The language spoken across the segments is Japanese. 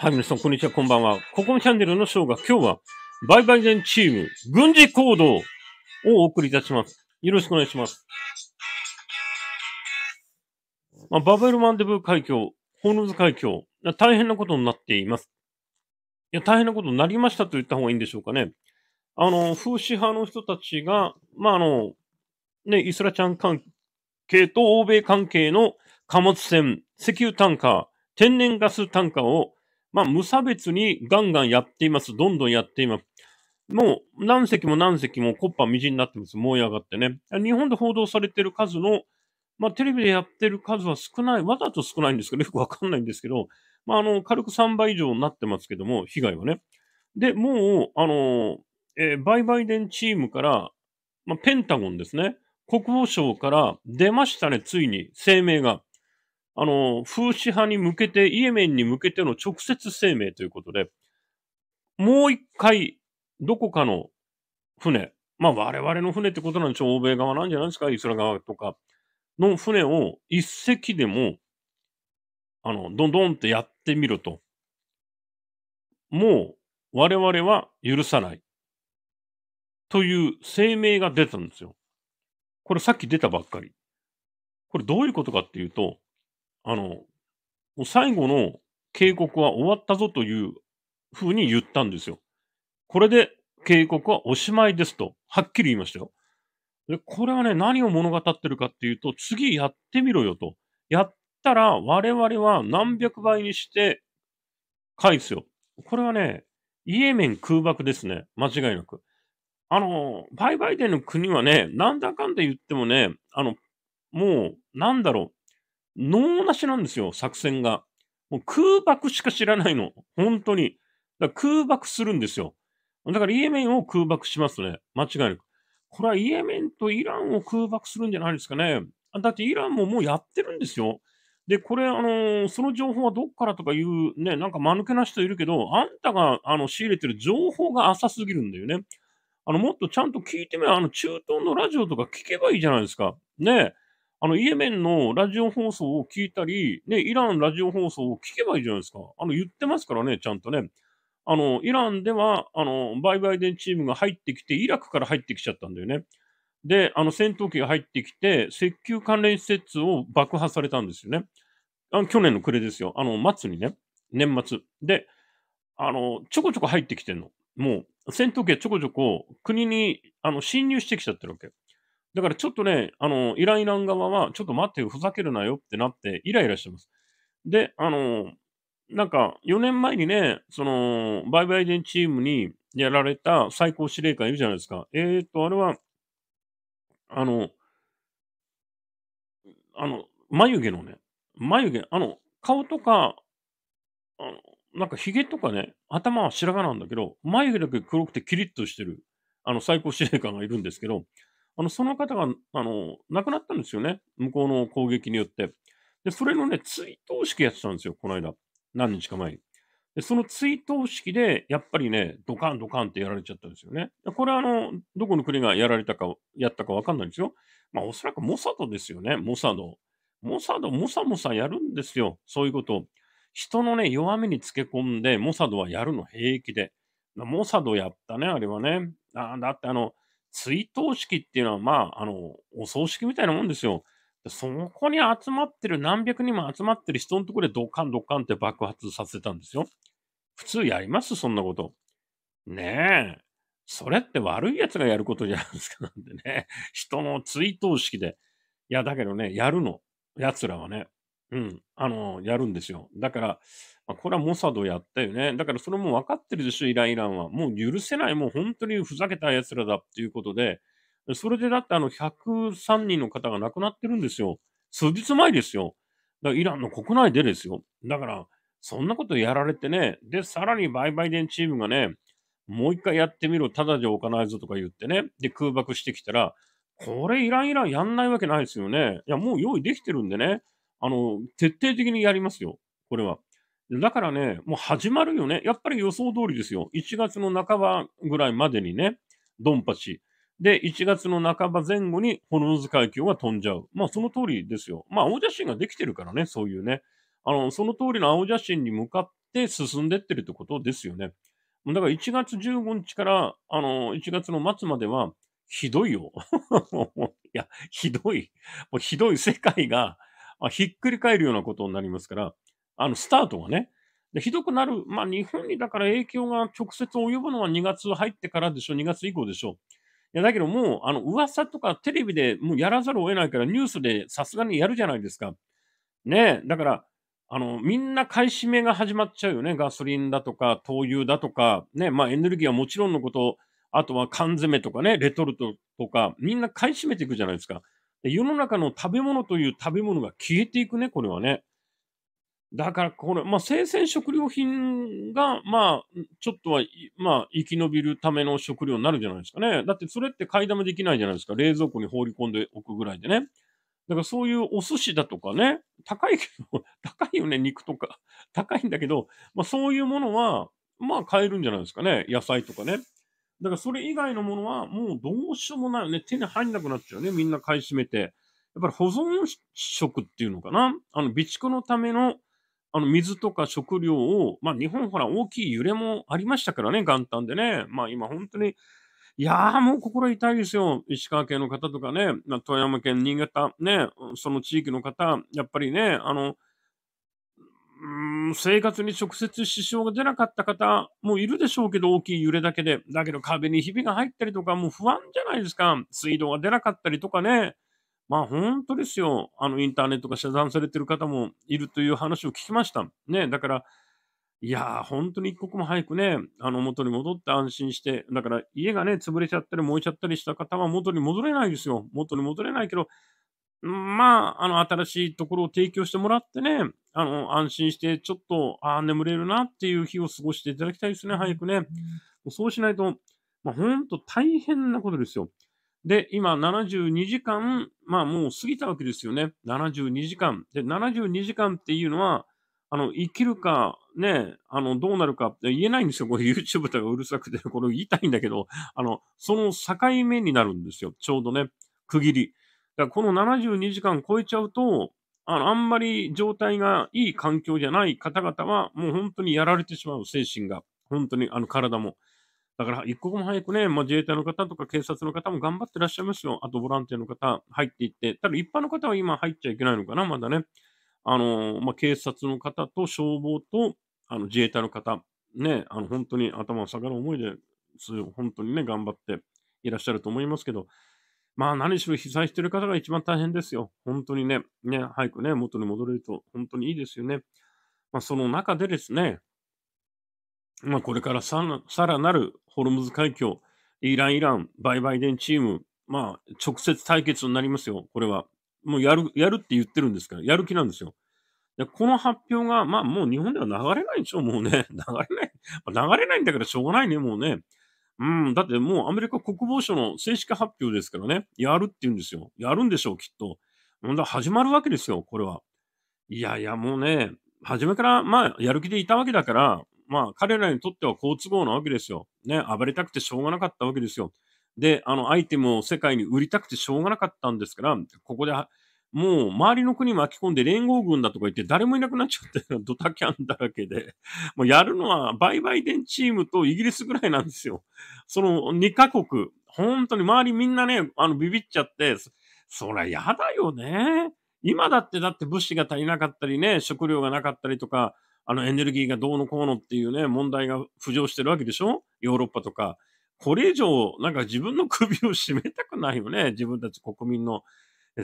はい、皆さん、こんにちは、こんばんは。ここのチャンネルのショーが今日は、バイバイゼンチーム、軍事行動をお送りいたします。よろしくお願いします。まあ、バベルマンデブー海峡、ホーヌズ海峡、大変なことになっています。いや、大変なことになりましたと言った方がいいんでしょうかね。あの、風刺派の人たちが、まあ、あの、ね、イスラちゃん関係と欧米関係の貨物船、石油タンカー、天然ガスタンカーをまあ、無差別にガンガンやっています。どんどんやっています。もう何隻も何隻もコッパみじんになってます。燃え上がってね。日本で報道されてる数の、まあ、テレビでやってる数は少ない。わざと少ないんですけど、よくわかんないんですけど、まあ、あの、軽く3倍以上になってますけども、被害はね。で、もう、あの、えー、バイバイデンチームから、まあ、ペンタゴンですね。国防省から出ましたね、ついに、声明が。あの、風刺派に向けて、イエメンに向けての直接声明ということで、もう一回、どこかの船、まあ我々の船ってことなんでしょう、欧米側なんじゃないですか、イスラ側とかの船を一隻でも、あの、どんどんってやってみると。もう我々は許さない。という声明が出たんですよ。これさっき出たばっかり。これどういうことかっていうと、あの、もう最後の警告は終わったぞというふうに言ったんですよ。これで警告はおしまいですと、はっきり言いましたよ。で、これはね、何を物語ってるかっていうと、次やってみろよと。やったら我々は何百倍にして返すよ。これはね、イエメン空爆ですね。間違いなく。あの、売買ンの国はね、なんだかんだ言ってもね、あの、もう、なんだろう、脳なしなんですよ、作戦が。もう空爆しか知らないの。本当に。だ空爆するんですよ。だからイエメンを空爆しますね。間違いなく。これはイエメンとイランを空爆するんじゃないですかね。だってイランももうやってるんですよ。で、これ、あのー、その情報はどっからとかいう、ね、なんか間抜けな人いるけど、あんたがあの仕入れてる情報が浅すぎるんだよね。あの、もっとちゃんと聞いてみよあの、中東のラジオとか聞けばいいじゃないですか。ねあの、イエメンのラジオ放送を聞いたり、ね、イランラジオ放送を聞けばいいじゃないですか。あの、言ってますからね、ちゃんとね。あの、イランでは、あの、バイバイデンチームが入ってきて、イラクから入ってきちゃったんだよね。で、あの、戦闘機が入ってきて、石油関連施設を爆破されたんですよね。あの去年の暮れですよ。あの、末にね、年末。で、あの、ちょこちょこ入ってきてんの。もう、戦闘機がちょこちょこ国にあの侵入してきちゃってるわけ。だからちょっとね、あの、イラン側は、ちょっと待ってよ、ふざけるなよってなって、イライラしてます。で、あの、なんか、4年前にね、その、ババイイデンチームにやられた最高司令官いるじゃないですか。えー、と、あれは、あの、あの、眉毛のね、眉毛、あの、顔とか、あのなんか髭とかね、頭は白髪なんだけど、眉毛だけ黒くてキリッとしてる、あの、最高司令官がいるんですけど、あの、その方が、あの、亡くなったんですよね。向こうの攻撃によって。で、それのね、追悼式やってたんですよ、この間。何日か前に。で、その追悼式で、やっぱりね、ドカンドカンってやられちゃったんですよね。これはあの、どこの国がやられたか、やったかわかんないんですよ。まあ、おそらくモサドですよね、モサド。モサド、モサモサやるんですよ、そういうことを。人のね、弱みにつけ込んで、モサドはやるの平気で。モサドやったね、あれはね。あだってあの、追悼式っていうのは、まあ、あの、お葬式みたいなもんですよ。そこに集まってる、何百人も集まってる人のところでドカンドカンって爆発させたんですよ。普通やりますそんなこと。ねえ。それって悪い奴がやることじゃないですか。なんでね。人の追悼式で。いや、だけどね、やるの。奴らはね。うん、あの、やるんですよ。だから、まあ、これはモサドやったよね。だからそれも分かってるでしょ、イランイランは。もう許せない、もう本当にふざけた奴らだっていうことで、それでだってあの103人の方が亡くなってるんですよ。数日前ですよ。だからイランの国内でですよ。だから、そんなことやられてね、で、さらにバイバイデンチームがね、もう一回やってみろ、ただじゃ置かないぞとか言ってね、で、空爆してきたら、これイランイランやんないわけないですよね。いや、もう用意できてるんでね。あの、徹底的にやりますよ。これは。だからね、もう始まるよね。やっぱり予想通りですよ。1月の半ばぐらいまでにね、ドンパチ。で、1月の半ば前後にホノルズ海峡が飛んじゃう。まあ、その通りですよ。まあ、青写真ができてるからね、そういうね。あの、その通りの青写真に向かって進んでってるってことですよね。だから1月15日から、あの、1月の末までは、ひどいよ。いや、ひどい。もうひどい世界が、ひっくり返るようなことになりますから、あの、スタートがね、でひどくなる、まあ、日本にだから影響が直接及ぶのは2月入ってからでしょ、2月以降でしょ。いやだけどもう、あの噂とかテレビでもうやらざるを得ないから、ニュースでさすがにやるじゃないですか。ねえ、だから、あの、みんな買い占めが始まっちゃうよね。ガソリンだとか、灯油だとか、ね、まあエネルギーはもちろんのこと、あとは缶詰とかね、レトルトとか、みんな買い占めていくじゃないですか。世の中の食べ物という食べ物が消えていくね、これはね。だから、これ、まあ、生鮮食料品が、まあ、ちょっとは、まあ、生き延びるための食料になるじゃないですかね。だって、それって買いだめできないじゃないですか。冷蔵庫に放り込んでおくぐらいでね。だから、そういうお寿司だとかね、高いけど、高いよね、肉とか。高いんだけど、まあ、そういうものは、まあ、買えるんじゃないですかね。野菜とかね。だからそれ以外のものはもうどうしようもないよね。手に入んなくなっちゃうね。みんな買い占めて。やっぱり保存食っていうのかな。あの、備蓄のための、あの、水とか食料を、まあ日本ほら大きい揺れもありましたからね、元旦でね。まあ今本当に、いやーもう心痛いですよ。石川県の方とかね、ま富山県、新潟、ね、その地域の方、やっぱりね、あの、生活に直接支障が出なかった方もいるでしょうけど、大きい揺れだけで。だけど壁にひびが入ったりとか、もう不安じゃないですか。水道が出なかったりとかね。まあ本当ですよ。あのインターネットが遮断されてる方もいるという話を聞きました。ね、だから、いやー、本当に一刻も早くね、あの元に戻って安心して、だから家がね、潰れちゃったり燃えちゃったりした方は元に戻れないですよ。元に戻れないけど、まあ、あの、新しいところを提供してもらってね、あの、安心して、ちょっと、ああ、眠れるなっていう日を過ごしていただきたいですね、早くね。そうしないと、まあ、ほんと大変なことですよ。で、今、72時間、まあ、もう過ぎたわけですよね。72時間。で、72時間っていうのは、あの、生きるか、ね、あの、どうなるかって言えないんですよ。これ YouTube とかうるさくて、これ言いたいんだけど、あの、その境目になるんですよ。ちょうどね、区切り。だこの72時間超えちゃうと、あのあんまり状態がいい環境じゃない方々は、もう本当にやられてしまう、精神が。本当に、あの体も。だから、一刻も早くね、まあ、自衛隊の方とか警察の方も頑張ってらっしゃいますよ。あと、ボランティアの方、入っていって。ただ、一般の方は今入っちゃいけないのかな、まだね。あのまあ、警察の方と消防とあの自衛隊の方、ね、あの本当に頭を下がる思いで本当にね、頑張っていらっしゃると思いますけど、まあ何しろ被災してる方が一番大変ですよ。本当にね、ね、早くね、元に戻れると本当にいいですよね。まあその中でですね、まあこれからさらなるホルムズ海峡、イラン、イラン、バイバイデンチーム、まあ直接対決になりますよ、これは。もうやる、やるって言ってるんですから、やる気なんですよ。で、この発表が、まあもう日本では流れないでしょ、もうね。流れない。流れないんだからしょうがないね、もうね。うん、だってもうアメリカ国防省の正式発表ですからね、やるって言うんですよ。やるんでしょう、きっと。ほんだ始まるわけですよ、これは。いやいや、もうね、初めから、まあ、やる気でいたわけだから、まあ、彼らにとっては好都合なわけですよ。ね、暴れたくてしょうがなかったわけですよ。で、あの、アイテムを世界に売りたくてしょうがなかったんですから、ここでもう周りの国巻き込んで連合軍だとか言って誰もいなくなっちゃって、ドタキャンだらけで、もうやるのはバイイデ電チームとイギリスぐらいなんですよ。その2カ国、本当に周りみんなね、あのビビっちゃって、そりゃやだよね。今だってだって物資が足りなかったりね、食料がなかったりとか、あのエネルギーがどうのこうのっていうね、問題が浮上してるわけでしょヨーロッパとか。これ以上、なんか自分の首を絞めたくないよね。自分たち国民の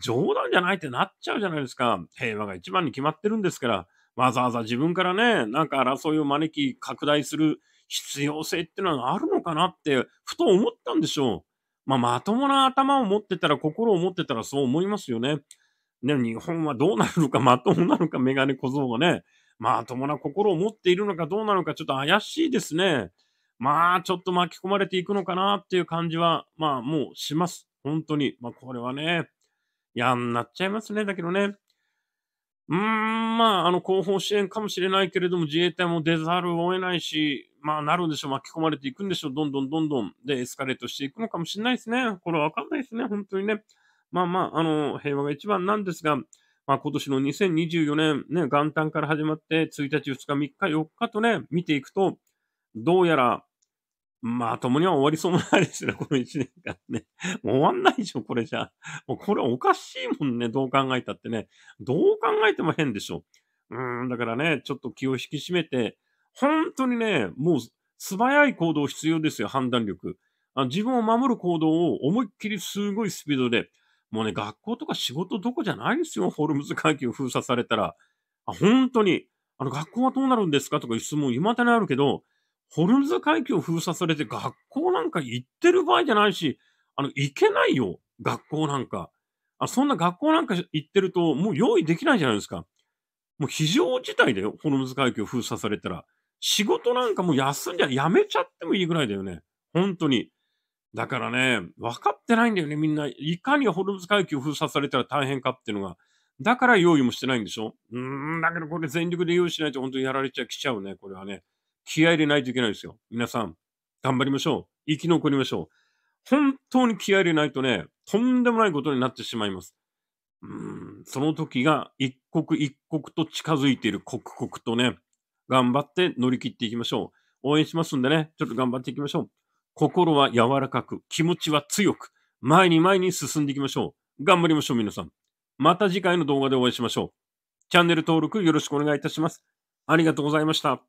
冗談じゃないってなっちゃうじゃないですか。平和が一番に決まってるんですから、わざわざ自分からね、なんか争いを招き拡大する必要性ってのはあるのかなって、ふと思ったんでしょう。まあ、まともな頭を持ってたら、心を持ってたらそう思いますよね。ね、日本はどうなるのか、まともなのか、メガネ小僧がね、まともな心を持っているのかどうなのか、ちょっと怪しいですね。まあ、ちょっと巻き込まれていくのかなっていう感じは、まあ、もうします。本当に。まあ、これはね、やんなっちゃいますね。だけどね。うーん、まあ、あの、後方支援かもしれないけれども、自衛隊も出ざるを得ないし、まあ、なるんでしょう。巻き込まれていくんでしょう。どんどんどんどん。で、エスカレートしていくのかもしれないですね。これはわかんないですね。本当にね。まあまあ、あの、平和が一番なんですが、まあ、今年の2024年、ね、元旦から始まって、1日、2日、3日、4日とね、見ていくと、どうやら、まあ、共には終わりそうもないですね、この一年間ね。もう終わんないでしょ、これじゃ。もうこれおかしいもんね、どう考えたってね。どう考えても変でしょ。うん、だからね、ちょっと気を引き締めて、本当にね、もう素早い行動必要ですよ、判断力。あ自分を守る行動を思いっきりすごいスピードで、もうね、学校とか仕事どこじゃないですよ、ホルムズ会議を封鎖されたら。あ本当に、あの、学校はどうなるんですかとかいう質問、未だにあるけど、ホルムズ海峡封鎖されて学校なんか行ってる場合じゃないし、あの、行けないよ。学校なんか。あそんな学校なんか行ってると、もう用意できないじゃないですか。もう非常事態だよ。ホルムズ海峡封鎖されたら。仕事なんかもう休んじゃ、やめちゃってもいいぐらいだよね。本当に。だからね、分かってないんだよね、みんな。いかにホルムズ海峡封鎖されたら大変かっていうのが。だから用意もしてないんでしょうーん、だけどこれ全力で用意しないと本当にやられちゃ、来ちゃうね、これはね。気合入れないといけないですよ。皆さん、頑張りましょう。生き残りましょう。本当に気合入れないとね、とんでもないことになってしまいます。うん、その時が一刻一刻と近づいている刻々とね、頑張って乗り切っていきましょう。応援しますんでね、ちょっと頑張っていきましょう。心は柔らかく、気持ちは強く、前に前に進んでいきましょう。頑張りましょう、皆さん。また次回の動画でお会いしましょう。チャンネル登録よろしくお願いいたします。ありがとうございました。